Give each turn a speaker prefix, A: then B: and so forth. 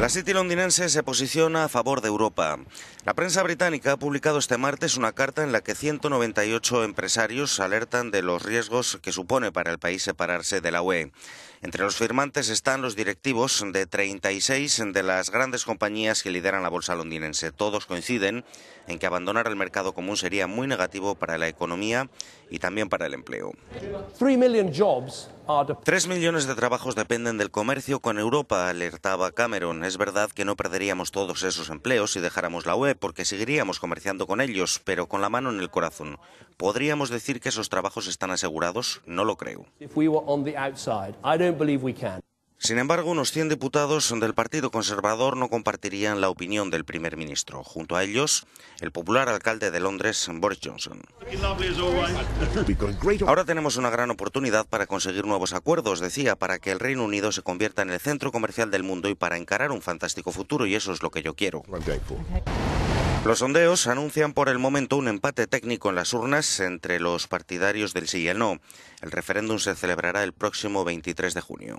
A: La City londinense se posiciona a favor de Europa. La prensa británica ha publicado este martes una carta en la que 198 empresarios alertan de los riesgos que supone para el país separarse de la UE. Entre los firmantes están los directivos de 36 de las grandes compañías que lideran la bolsa londinense. Todos coinciden en que abandonar el mercado común sería muy negativo para la economía y también para el empleo. Tres millones de trabajos dependen del comercio con Europa, alertaba Cameron. Es verdad que no perderíamos todos esos empleos si dejáramos la UE, porque seguiríamos comerciando con ellos, pero con la mano en el corazón. ¿Podríamos decir que esos trabajos están asegurados? No lo creo. Sin embargo, unos 100 diputados del Partido Conservador no compartirían la opinión del primer ministro. Junto a ellos, el popular alcalde de Londres, Boris Johnson. Ahora tenemos una gran oportunidad para conseguir nuevos acuerdos, decía, para que el Reino Unido se convierta en el centro comercial del mundo y para encarar un fantástico futuro, y eso es lo que yo quiero. Los sondeos anuncian por el momento un empate técnico en las urnas entre los partidarios del sí y el no. El referéndum se celebrará el próximo 23 de junio.